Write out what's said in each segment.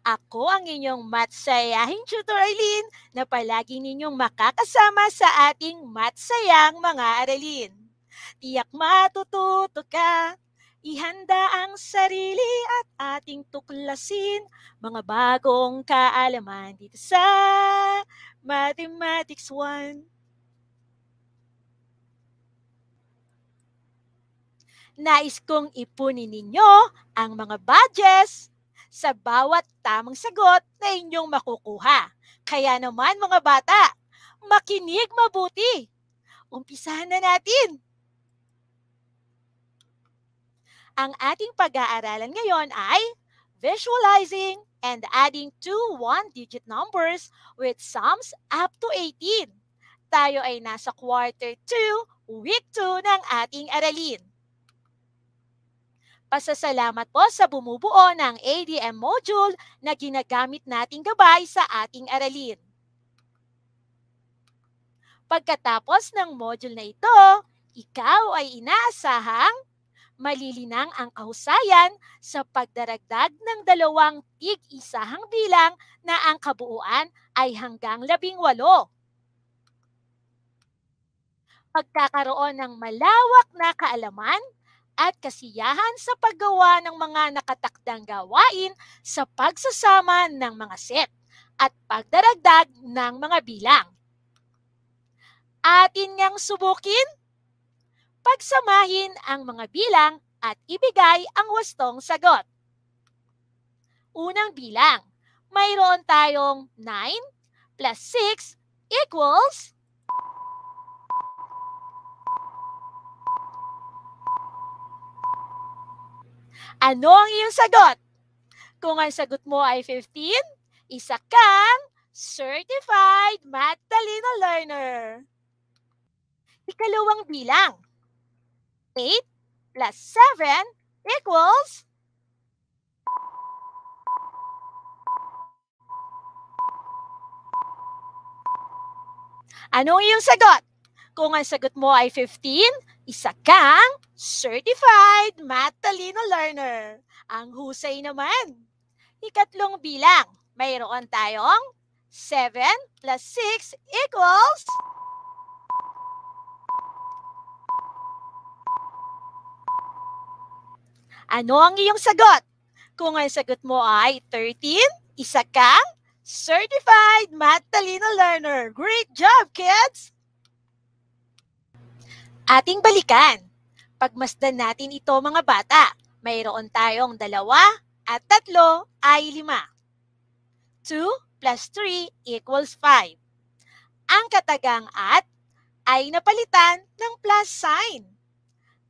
Ako ang inyong matsayahing tutor Arlene na palagi ninyong makakasama sa ating matsayang mga aralin. Tiyak matututo ka, ihanda ang sarili at ating tuklasin mga bagong kaalaman dito sa Mathematics 1. nais kong ipunin ninyo ang mga badges sa bawat tamang sagot na inyong makukuha. Kaya naman mga bata, makinig mabuti. Umpisahan na natin. Ang ating pag-aaralan ngayon ay visualizing and adding two one-digit numbers with sums up to 18. Tayo ay nasa quarter 2, week 2 ng ating aralin. Pasasalamat po sa bumubuo ng ADM module na ginagamit nating gabay sa ating aralin. Pagkatapos ng module na ito, ikaw ay inaasahang malilinang ang kahusayan sa pagdaragdag ng dalawang tig-isahang bilang na ang kabuuan ay hanggang labing walo pagkakaroon ng malawak na kaalaman at kasiyahan sa paggawa ng mga nakatakdang gawain sa pagsasama ng mga set at pagdaragdag ng mga bilang. Atin ngang subukin, pagsamahin ang mga bilang at ibigay ang wastong sagot. Unang bilang, mayroon tayong 9 plus 6 equals Ano ang iyong sagot? Kung ang sagot mo ay 15, isa kang certified math talino learner. Ikalawang bilang. 8 plus 7 equals ang iyong sagot? kung ang sagot mo ay 15, isa kang certified matalino learner. Ang husay naman. Ikatlong bilang, mayroon tayong 7 plus 6 equals Ano ang iyong sagot? Kung ang sagot mo ay 13, isa kang certified matalino learner. Great job, kids! ating balikan. Pagmasdan natin ito mga bata. Mayroon tayong dalawa at tatlo ay lima. 2 plus 3 equals 5. Ang katagang at ay napalitan ng plus sign.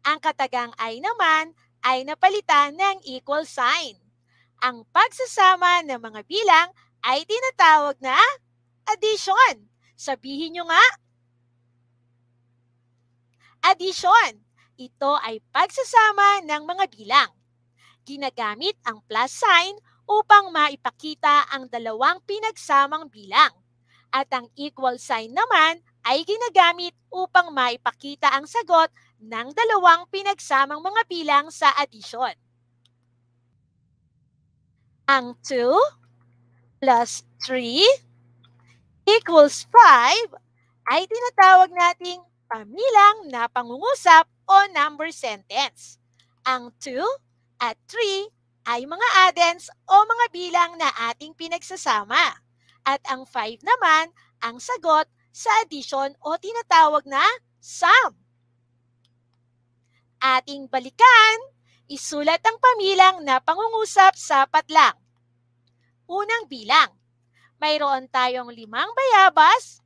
Ang katagang ay naman ay napalitan ng equal sign. Ang pagsasama ng mga bilang ay tinatawag na addition. Sabihin nyo nga Addition, ito ay pagsasama ng mga bilang. Ginagamit ang plus sign upang maipakita ang dalawang pinagsamang bilang. At ang equal sign naman ay ginagamit upang maipakita ang sagot ng dalawang pinagsamang mga bilang sa addition. Ang 2 plus 3 equals 5 ay tinatawag nating pamilang na pangungusap o number sentence. Ang 2 at 3 ay mga addends o mga bilang na ating pinagsasama. At ang 5 naman ang sagot sa addition o tinatawag na sum. Ating balikan, isulat ang pamilang na pangungusap sa patlang. Unang bilang, mayroon tayong limang bayabas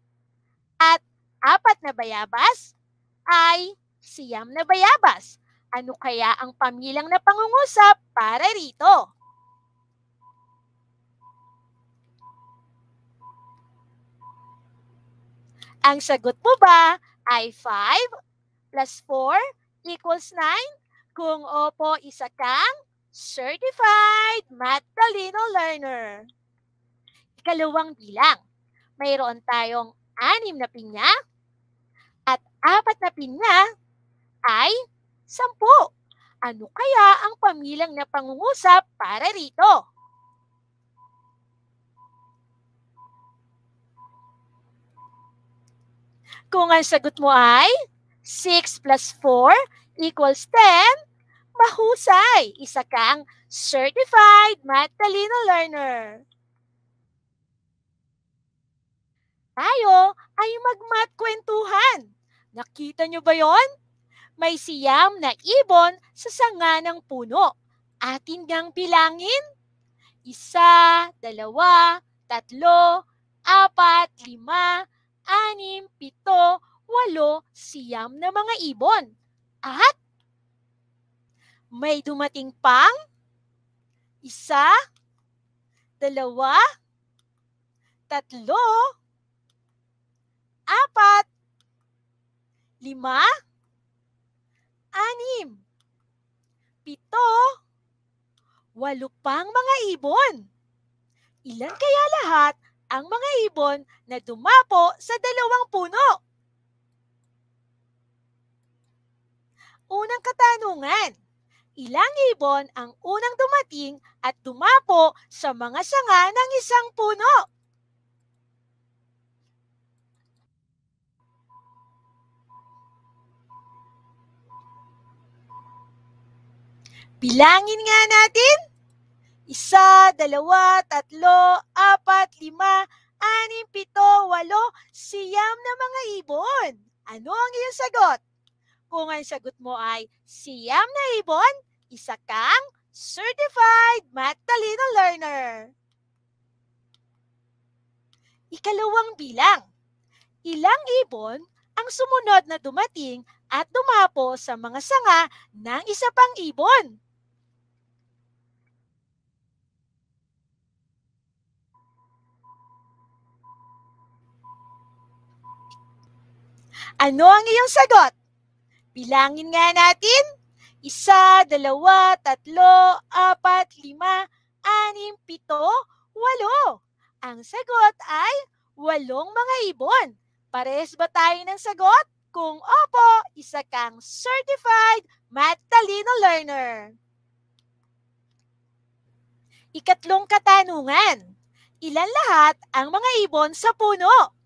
at apat na bayabas ay siyam na bayabas. Ano kaya ang pamilang na pangungusap para rito? Ang sagot mo ba ay 5 plus 4 equals 9? Kung opo, isa kang certified math learner. Ikalawang bilang, mayroon tayong anim na pinya, at apat na pinya ay sampu. Ano kaya ang pamilang na pangungusap para rito? Kung ang sagot mo ay 6 plus 4 equals 10, mahusay. Isa kang certified math learner. Tayo ay magmatkwentuhan. Nakita nyo ba yon? May siyam na ibon sa sanga ng puno. Atin ngang bilangin. Isa, dalawa, tatlo, apat, lima, anim, pito, walo, siyam na mga ibon. At may dumating pang isa, dalawa, tatlo, apat, Lima? Anim? Pito? Walo pang mga ibon. Ilan kaya lahat ang mga ibon na dumapo sa dalawang puno? Unang katanungan, ilang ibon ang unang dumating at dumapo sa mga sanga ng isang puno? Bilangin nga natin. Isa, dalawa, tatlo, apat, lima, anim, pito, walo, siyam na mga ibon. Ano ang iyong sagot? Kung ang sagot mo ay siyam na ibon, isa kang certified math learner. Ikalawang bilang. Ilang ibon ang sumunod na dumating at dumapo sa mga sanga ng isa pang ibon? Ano ang iyong sagot? Bilangin nga natin. Isa, dalawa, tatlo, apat, lima, anim, pito, walo. Ang sagot ay walong mga ibon. Pares ba tayo ng sagot? Kung opo, isa kang certified math learner. Ikatlong katanungan. Ilan lahat ang mga ibon sa puno?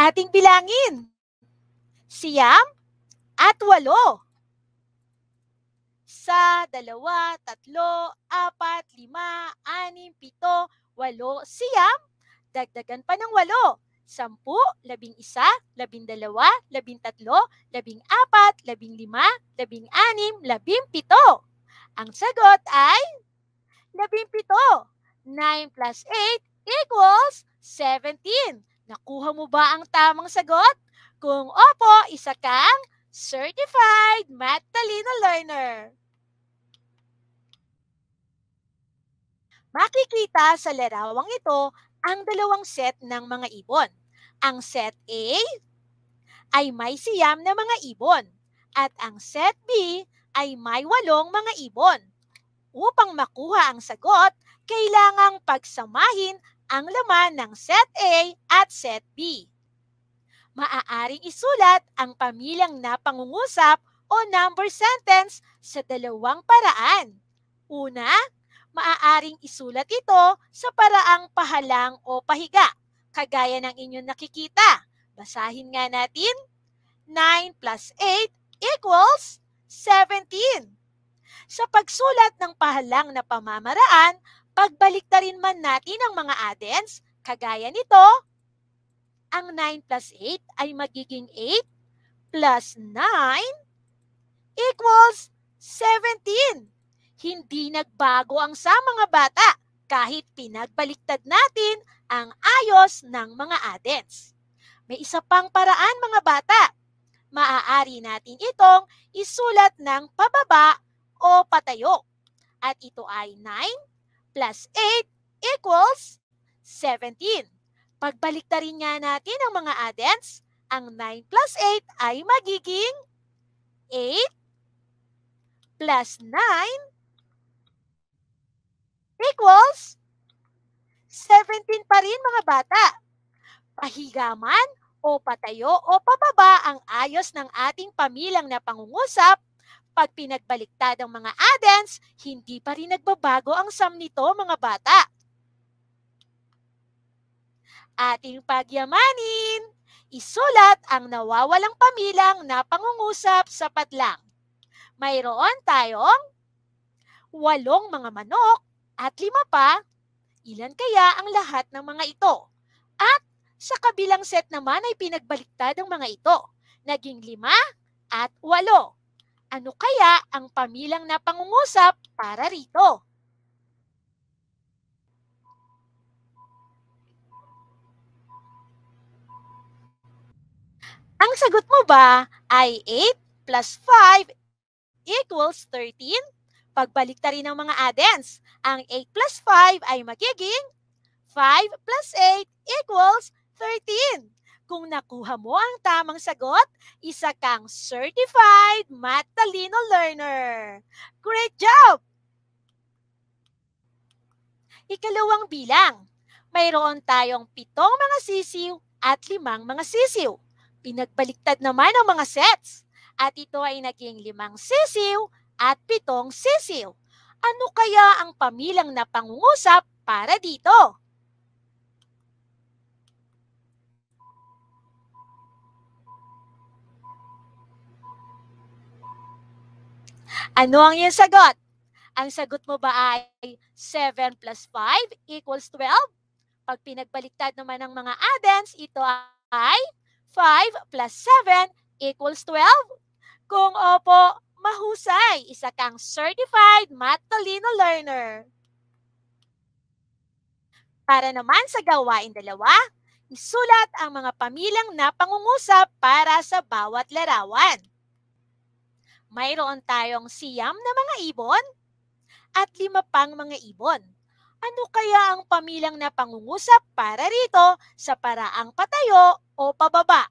Ating bilangin. Siyam at walo. Sa, dalawa, tatlo, apat, lima, anim, pito, walo, siyam. Dagdagan pa ng walo. Sampu, labing isa, labing dalawa, labing tatlo, labing apat, labing lima, labing anim, labing pito. Ang sagot ay labing pito. 9 plus 8 equals 17. Nakuha mo ba ang tamang sagot? Kung opo, isa kang Certified Math Talino Learner. Makikita sa larawang ito ang dalawang set ng mga ibon. Ang set A ay may siyam na mga ibon at ang set B ay may walong mga ibon. Upang makuha ang sagot, kailangang pagsamahin ang laman ng set A at set B. Maaaring isulat ang pamilyang na pangungusap o number sentence sa dalawang paraan. Una, maaaring isulat ito sa paraang pahalang o pahiga, kagaya ng inyong nakikita. Basahin nga natin. 9 plus 8 equals 17. Sa pagsulat ng pahalang na pamamaraan, Pagbalik na rin man natin ang mga addends, kagaya nito, ang 9 plus 8 ay magiging 8 plus 9 equals 17. Hindi nagbago ang sa mga bata kahit pinagbaliktad natin ang ayos ng mga addends. May isa pang paraan mga bata. Maaari natin itong isulat ng pababa o patayo. At ito ay 9 plus 8 equals 17. Pagbalik na rin nga natin ang mga addends, ang 9 plus 8 ay magiging 8 plus 9 equals 17 pa rin mga bata. Pahigaman o patayo o papaba ang ayos ng ating pamilang na pangungusap Kapag pinagbaliktad ang mga addends, hindi pa rin nagbabago ang sum nito mga bata. Ating pagyamanin, isulat ang nawawalang pamilang na pangungusap sa patlang. Mayroon tayong walong mga manok at lima pa, ilan kaya ang lahat ng mga ito? At sa kabilang set naman ay pinagbaliktad ang mga ito. Naging lima at walo. Ano kaya ang pamilang na pangungusap para rito? Ang sagot mo ba ay 8 plus 5 equals 13? Pagbalik rin ng mga addends, ang 8 plus 5 ay magiging 5 plus 8 equals 13. Kung nakuha mo ang tamang sagot, isa kang certified matalino learner. Great job! Ikalawang bilang. Mayroon tayong pitong mga sisiw at limang mga sisiw. Pinagbaliktad naman ang mga sets. At ito ay naging limang sisiw at pitong sisiw. Ano kaya ang pamilang na pangungusap para dito? Ano ang iyong sagot? Ang sagot mo ba ay 7 plus 5 equals 12? Pag pinagbaliktad naman ng mga addends, ito ay 5 plus 7 equals 12? Kung opo, mahusay. Isa kang certified matalino learner. Para naman sa gawain dalawa, isulat ang mga pamilang na pangungusap para sa bawat larawan mayroon tayong siyam na mga ibon at lima pang mga ibon. Ano kaya ang pamilang na pangungusap para rito sa paraang patayo o pababa?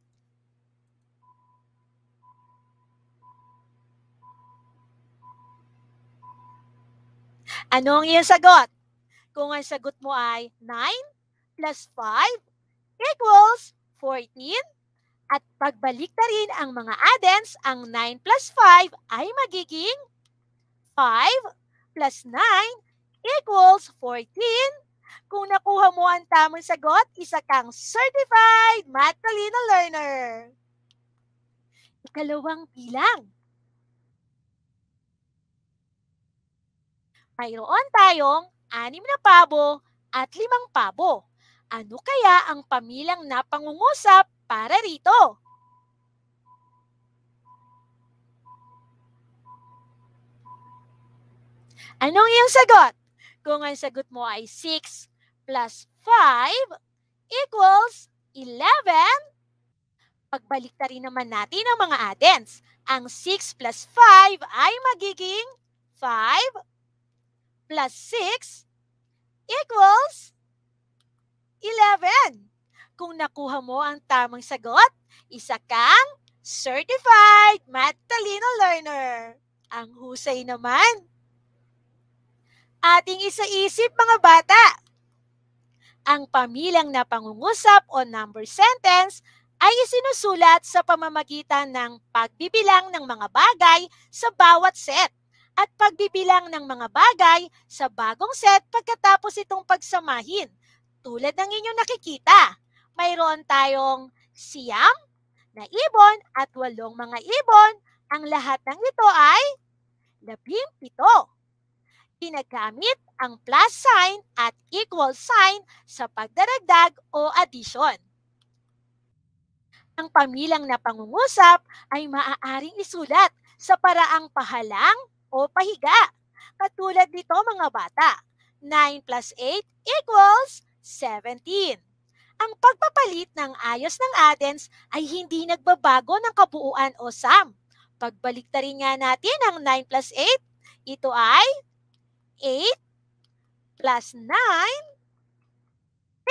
Ano ang iyong sagot? Kung ang sagot mo ay 9 plus 5 equals 14, at pagbalik na rin ang mga addends, ang 9 plus 5 ay magiging 5 plus 9 equals 14. Kung nakuha mo ang tamang sagot, isa kang certified math learner. Ikalawang bilang. Mayroon tayong anim na pabo at limang pabo. Ano kaya ang pamilang na pangungusap para rito. Anong iyong sagot? Kung ang sagot mo ay 6 plus 5 equals 11, pagbalik na rin naman natin ang mga addends. Ang 6 plus 5 ay magiging 5 plus 6 equals 11 kung nakuha mo ang tamang sagot, isa kang certified Matalino learner. Ang husay naman. Ating isaisip mga bata. Ang pamilang na pangungusap o number sentence ay isinusulat sa pamamagitan ng pagbibilang ng mga bagay sa bawat set at pagbibilang ng mga bagay sa bagong set pagkatapos itong pagsamahin, tulad ng inyong nakikita mayroon tayong siyam na ibon at walong mga ibon. Ang lahat ng ito ay labing pito. Ginagamit ang plus sign at equal sign sa pagdaragdag o addition. Ang pamilang na pangungusap ay maaaring isulat sa paraang pahalang o pahiga. Katulad nito mga bata, 9 plus 8 equals 17 ang pagpapalit ng ayos ng Adens ay hindi nagbabago ng kabuuan o sum. rin nga natin ang 9 plus 8. Ito ay 8 plus 9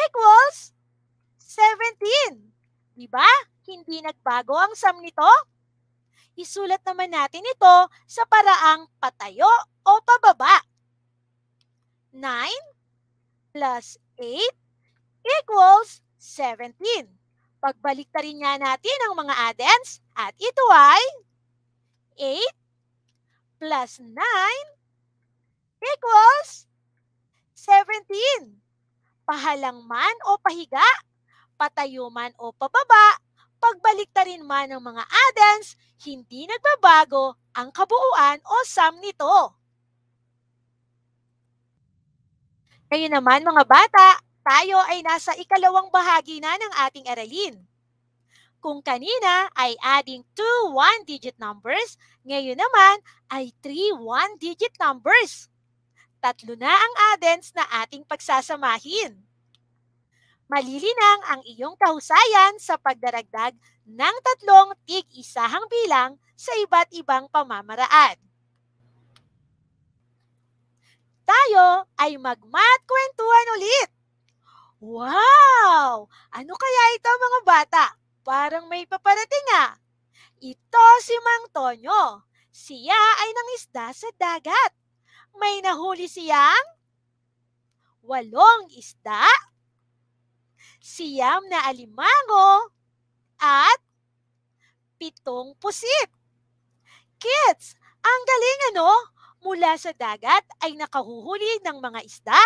equals 17. Diba? Hindi nagbago ang sum nito? Isulat naman natin ito sa paraang patayo o pababa. 9 plus 8 equals 17. Pagbalik na rin nga natin ang mga addends at ito ay 8 plus 9 equals 17. Pahalang man o pahiga, patayo man o pababa, pagbalik na rin man ng mga addends, hindi nagbabago ang kabuuan o sum nito. Kayo naman mga bata, tayo ay nasa ikalawang bahagi na ng ating aralin. Kung kanina ay adding two one-digit numbers, ngayon naman ay three one-digit numbers. Tatlo na ang addends na ating pagsasamahin. Malilinang ang iyong kahusayan sa pagdaragdag ng tatlong tig-isahang bilang sa iba't ibang pamamaraan tayo ay magmatkwentuhan ulit. Wow! Ano kaya ito mga bata? Parang may paparating ah. Ito si Mang Tonyo. Siya ay nangisda sa dagat. May nahuli siyang walong isda, siyam na alimango, at pitong pusit. Kids, ang galing ano? Mula sa dagat ay nakahuhuli ng mga isda,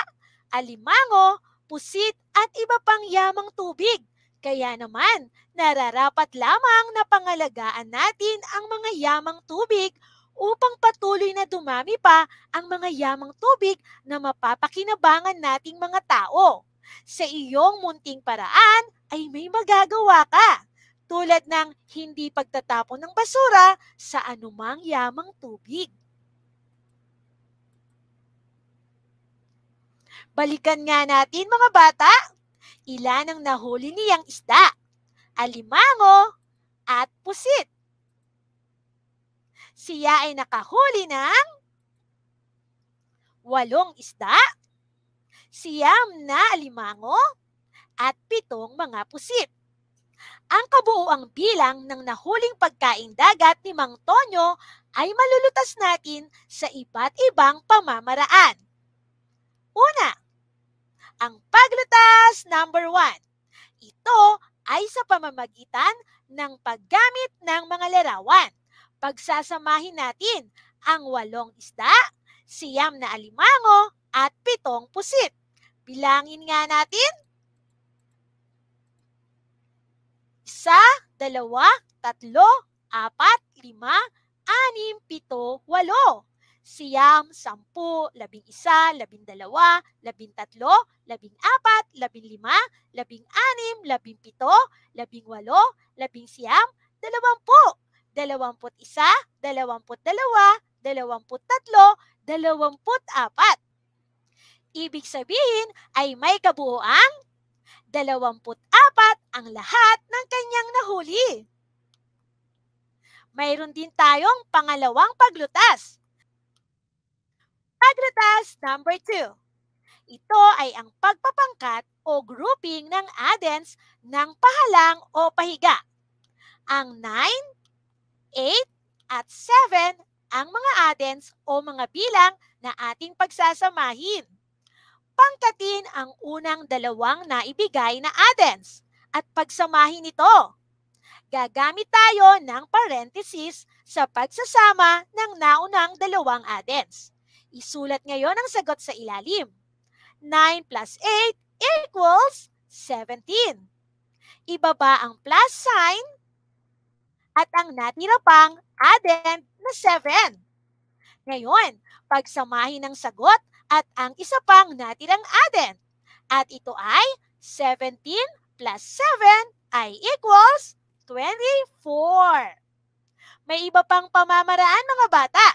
alimango, pusit at iba pang yamang tubig. Kaya naman, nararapat lamang na pangalagaan natin ang mga yamang tubig upang patuloy na dumami pa ang mga yamang tubig na mapapakinabangan nating mga tao. Sa iyong munting paraan ay may magagawa ka, tulad ng hindi pagtatapon ng basura sa anumang yamang tubig. Balikan nga natin mga bata. Ilan ang nahuli niyang isda? Alimango at pusit. Siya ay nakahuli ng walong isda, siyam na alimango, at pitong mga pusit. Ang kabuuang bilang ng nahuling pagkain dagat ni Mang Tonyo ay malulutas natin sa iba't ibang pamamaraan. Una, ang paglutas number 1. Ito ay sa pamamagitan ng paggamit ng mga larawan. Pagsasamahin natin ang walong isda, siyam na alimango at pitong pusit. Bilangin nga natin. Isa, dalawa, tatlo, apat, lima, anim, pito, walo siyam, sampu, labing isa, labing dalawa, labing tatlo, labing apat, labing lima, labing anim, labing pito, labing walo, labing siyam, dalawampu, dalawamput isa, dalawamput dalawa, dalawamput tatlo, dalawamput apat. Ibig sabihin ay may kabuoang 24 ang lahat ng kanyang nahuli. Mayroon din tayong pangalawang paglutas. Pagratas number 2. Ito ay ang pagpapangkat o grouping ng addends ng pahalang o pahiga. Ang 9, 8, at 7 ang mga addends o mga bilang na ating pagsasamahin. Pangkatin ang unang dalawang naibigay na addends at pagsamahin ito. Gagamit tayo ng parenthesis sa pagsasama ng naunang dalawang addends. Isulat ngayon ang sagot sa ilalim. 9 plus 8 equals 17. Ibaba ang plus sign at ang natira pang addend na 7. Ngayon, pagsamahin ang sagot at ang isa pang natirang addend. At ito ay 17 plus 7 ay equals 24. May iba pang pamamaraan mga bata.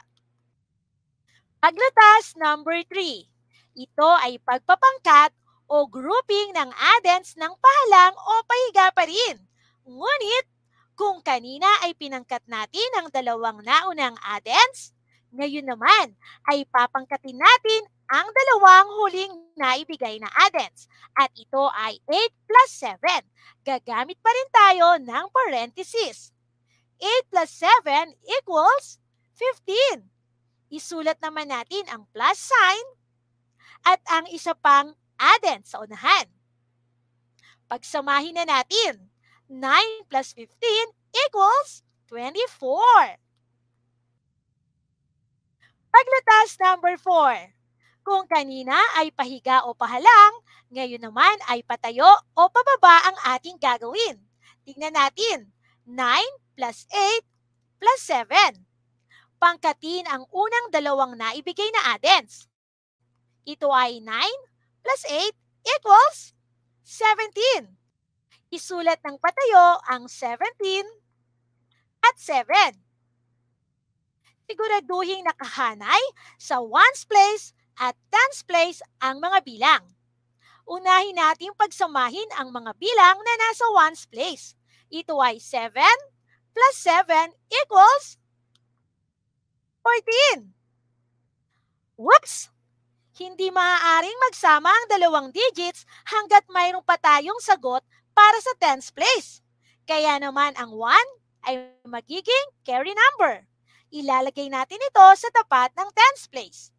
Paglutas number 3. Ito ay pagpapangkat o grouping ng addends ng pahalang o pahiga pa rin. Ngunit, kung kanina ay pinangkat natin ang dalawang naunang addends, ngayon naman ay papangkatin natin ang dalawang huling naibigay na addends. At ito ay 8 plus 7. Gagamit pa rin tayo ng parenthesis. 8 plus 7 equals 15 isulat naman natin ang plus sign at ang isa pang addend sa unahan. Pagsamahin na natin, 9 plus 15 equals 24. Paglutas number 4. Kung kanina ay pahiga o pahalang, ngayon naman ay patayo o pababa ang ating gagawin. Tingnan natin. 9 plus 8 plus 7 pangkatin ang unang dalawang naibigay na addends. Ito ay 9 plus 8 equals 17. Isulat ng patayo ang 17 at 7. Siguraduhin nakahanay sa ones place at tens place ang mga bilang. Unahin natin pagsamahin ang mga bilang na nasa ones place. Ito ay 7 plus 7 equals 14. Whoops! Hindi maaaring magsama ang dalawang digits hanggat mayroong pa tayong sagot para sa tens place. Kaya naman ang 1 ay magiging carry number. Ilalagay natin ito sa tapat ng tens place.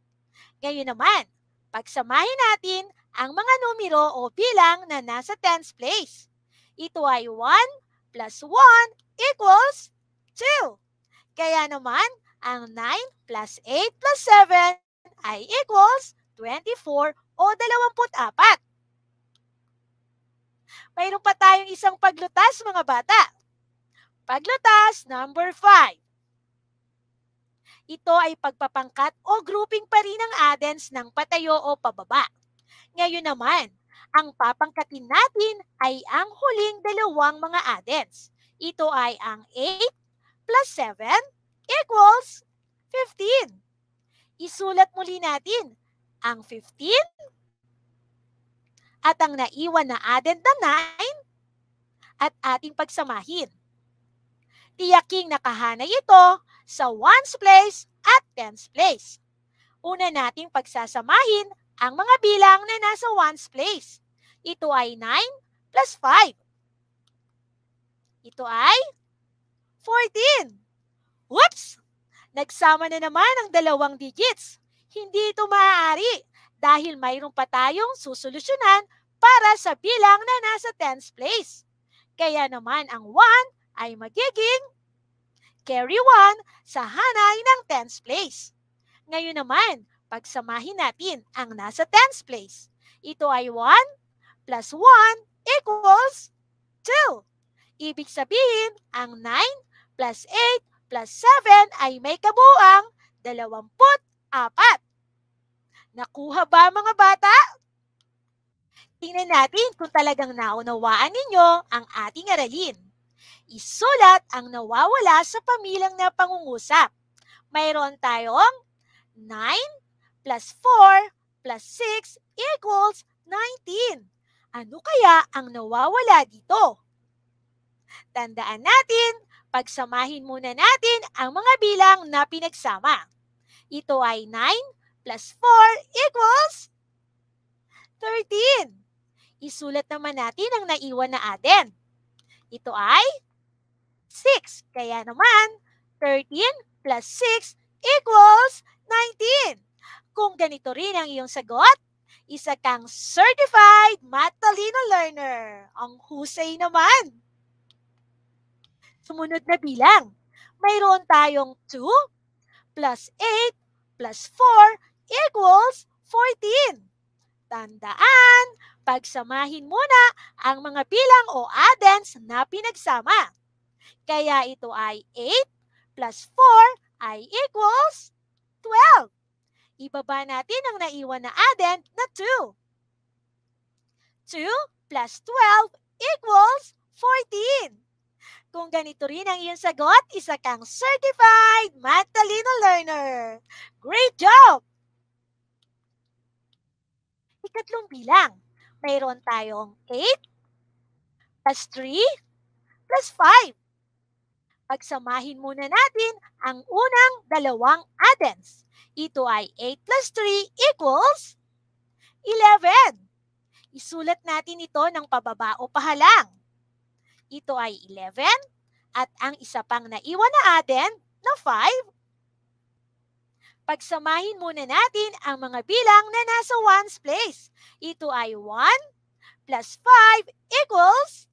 Ngayon naman, pagsamahin natin ang mga numero o bilang na nasa tens place. Ito ay 1 plus 1 equals 2. Kaya naman, ang 9 plus 8 plus 7 ay equals 24 o 24. Mayroon pa tayong isang paglutas mga bata. Paglutas number 5. Ito ay pagpapangkat o grouping pa rin ng addends ng patayo o pababa. Ngayon naman, ang papangkatin natin ay ang huling dalawang mga addends. Ito ay ang 8 plus 7 equals 15. Isulat muli natin ang 15 at ang naiwan na added na 9 at ating pagsamahin. Tiyaking nakahanay ito sa ones place at tens place. Una nating pagsasamahin ang mga bilang na nasa ones place. Ito ay 9 plus 5. Ito ay 14. Whoops! Nagsama na naman ang dalawang digits. Hindi ito maaari dahil mayroon pa tayong susolusyonan para sa bilang na nasa tens place. Kaya naman ang 1 ay magiging carry 1 sa hanay ng tens place. Ngayon naman, pagsamahin natin ang nasa tens place. Ito ay 1 plus 1 equals 2. Ibig sabihin, ang 9 plus 8 plus 7 ay may kabuang 24. Nakuha ba mga bata? Tingnan natin kung talagang naunawaan ninyo ang ating aralin. Isulat ang nawawala sa pamilang na pangungusap. Mayroon tayong 9 plus 4 plus 6 equals 19. Ano kaya ang nawawala dito? Tandaan natin Pagsamahin muna natin ang mga bilang na pinagsama. Ito ay 9 plus 4 equals 13. Isulat naman natin ang naiwan na atin. Ito ay 6. Kaya naman, 13 plus 6 equals 19. Kung ganito rin ang iyong sagot, isa kang certified matalino learner. Ang husay naman! sumunod na bilang. Mayroon tayong 2 plus 8 plus 4 equals 14. Tandaan, pagsamahin muna ang mga bilang o addends na pinagsama. Kaya ito ay 8 plus 4 ay equals 12. Ibaba natin ang naiwan na addend na 2. 2 plus 12 equals 14. Kung ganito rin ang iyong sagot, isa kang certified Magdalena learner. Great job! Ikatlong bilang, mayroon tayong 8 plus 3 plus 5. Pagsamahin muna natin ang unang dalawang addends. Ito ay 8 plus 3 equals 11. Isulat natin ito ng pababa o pahalang. Ito ay 11 at ang isa pang naiwan na atin na 5. Pagsamahin muna natin ang mga bilang na nasa ones place. Ito ay 1 plus 5 equals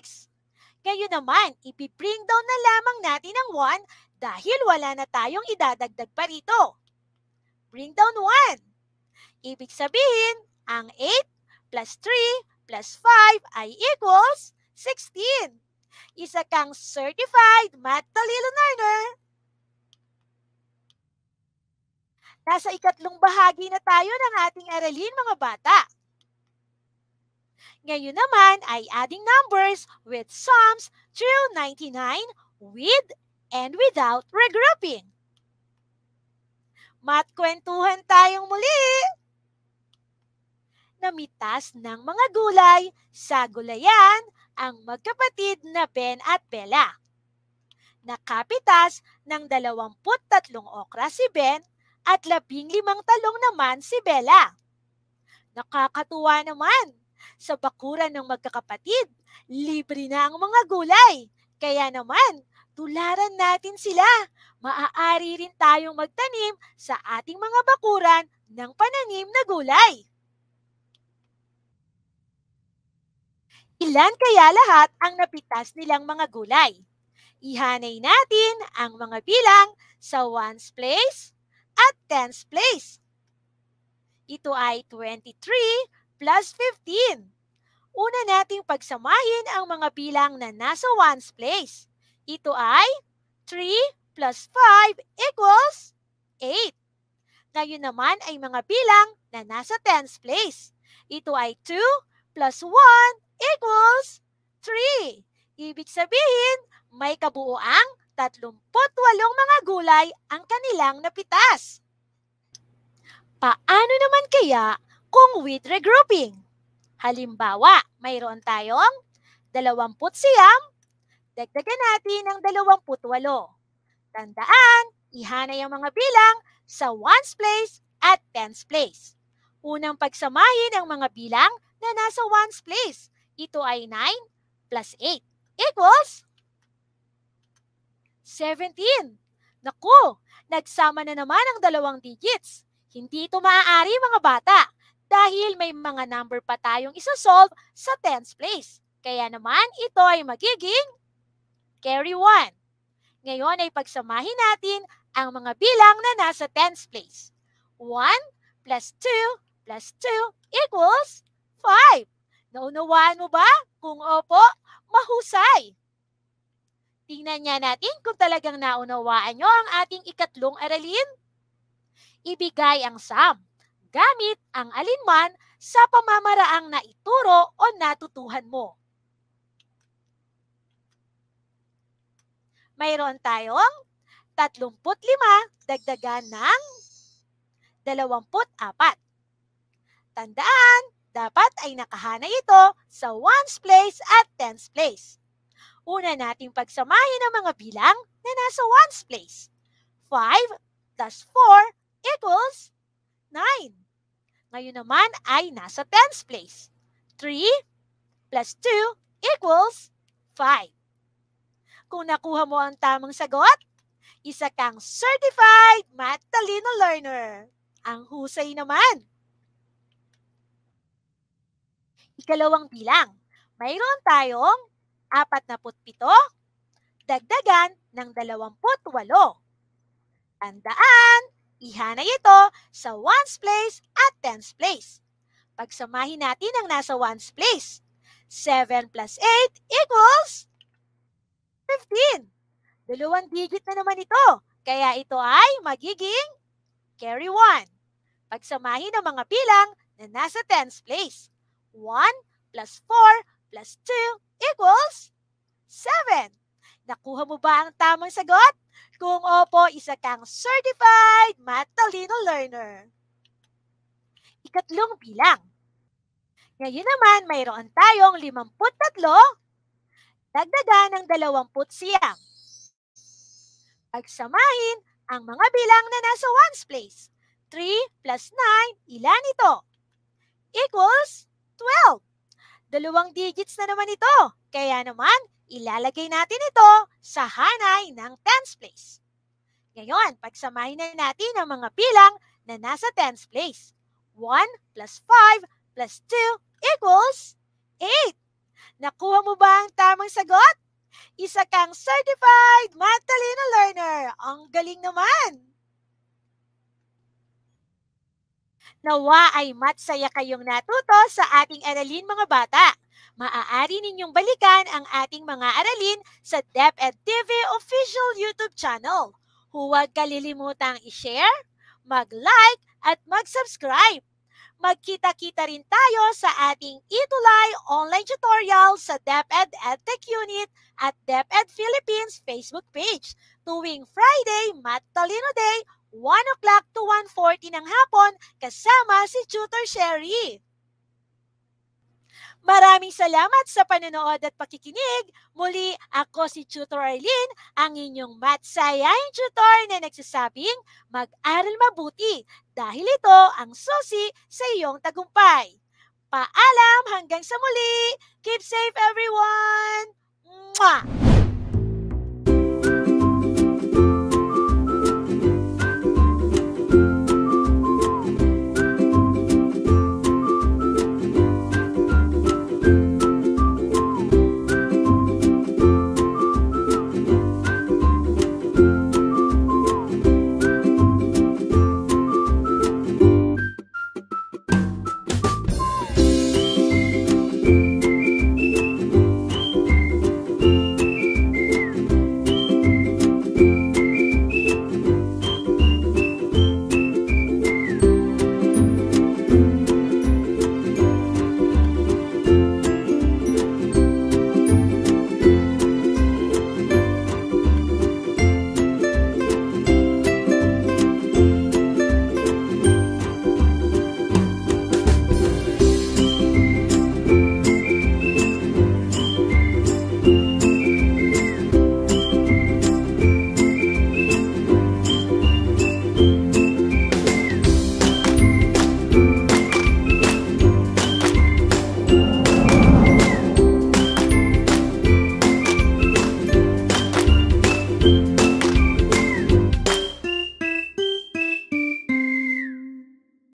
6. Kayo naman, ipipring down na lamang natin ang 1 dahil wala na tayong idadagdag pa rito. Bring down 1. Ibig sabihin, ang 8 plus 3 plus 5 ay equals 16. Isa kang certified math talino learner. Nasa ikatlong bahagi na tayo ng ating aralin mga bata. Ngayon naman ay adding numbers with sums through 99 with and without regrouping. Matkwentuhan tayong muli! namitas ng mga gulay sa gulayan ang magkapatid na Ben at Bella. Nakapitas ng 23 okra si Ben at 15 talong naman si Bella. Nakakatuwa naman! Sa bakuran ng magkakapatid, libre na ang mga gulay. Kaya naman, tularan natin sila. Maaari rin tayong magtanim sa ating mga bakuran ng pananim na gulay. Ilan kaya lahat ang napitas nilang mga gulay? Ihanay natin ang mga bilang sa ones place at tens place. Ito ay 23 plus 15. Una nating pagsamahin ang mga bilang na nasa ones place. Ito ay 3 plus 5 equals 8. Ngayon naman ay mga bilang na nasa tens place. Ito ay 2 plus 1 equals 3. Ibig sabihin, may kabuoang 38 mga gulay ang kanilang napitas. Paano naman kaya kung with regrouping? Halimbawa, mayroon tayong 29, dagdagan natin ng 28. Tandaan, ihanay ang mga bilang sa ones place at tens place. Unang pagsamahin ang mga bilang na nasa ones place. Ito ay 9 plus 8 equals 17. Naku, nagsama na naman ang dalawang digits. Hindi ito maaari mga bata dahil may mga number pa tayong isa-solve sa tens place. Kaya naman ito ay magiging carry 1. Ngayon ay pagsamahin natin ang mga bilang na nasa tens place. 1 plus 2 plus 2 equals 5. Naunawaan mo ba? Kung opo, mahusay. Tingnan niya natin kung talagang naunawaan nyo ang ating ikatlong aralin. Ibigay ang sum gamit ang alinman sa pamamaraang naituro o natutuhan mo. Mayroon tayong 35 dagdagan ng 24. Tandaan, dapat ay nakahanay ito sa ones place at tens place. Una nating pagsamahin ang mga bilang na nasa ones place. 5 plus 4 equals 9. Ngayon naman ay nasa tens place. 3 plus 2 equals 5. Kung nakuha mo ang tamang sagot, isa kang certified matalino learner. Ang husay naman! ikalawang bilang. Mayroon tayong 47 dagdagan ng 28. Tandaan, ihanay ito sa ones place at tens place. Pagsamahin natin ang nasa ones place. 7 plus 8 equals 15. Dalawang digit na naman ito, kaya ito ay magiging carry 1. Pagsamahin ang mga bilang na nasa tens place. 1 plus 4 plus 2 equals 7. Nakuha mo ba ang tamang sagot? Kung opo, isa kang certified matalino learner. Ikatlong bilang. Ngayon naman, mayroon tayong 53 dagdagan ng 20 Pagsamahin ang mga bilang na nasa ones place. 3 plus 9, ilan ito? Equals 12. Dalawang digits na naman ito. Kaya naman, ilalagay natin ito sa hanay ng tens place. Ngayon, pagsamahin na natin ang mga bilang na nasa tens place. 1 plus 5 plus 2 equals 8. Nakuha mo ba ang tamang sagot? Isa kang certified matalino learner. Ang galing naman! Nawa ay matsaya kayong natuto sa ating aralin mga bata. Maaari ninyong balikan ang ating mga aralin sa DepEd TV official YouTube channel. Huwag kalilimutang i-share, mag-like at mag-subscribe. Magkita-kita rin tayo sa ating Itulay online tutorial sa DepEd EdTech Unit at DepEd Philippines Facebook page tuwing Friday Matt Day 1 o'clock to 1.40 ng hapon kasama si Tutor Sherry. Maraming salamat sa panonood at pakikinig. Muli, ako si Tutor Arlene, ang inyong math science tutor na nagsasabing mag-aral mabuti dahil ito ang susi sa iyong tagumpay. Paalam hanggang sa muli! Keep safe everyone! Mwah!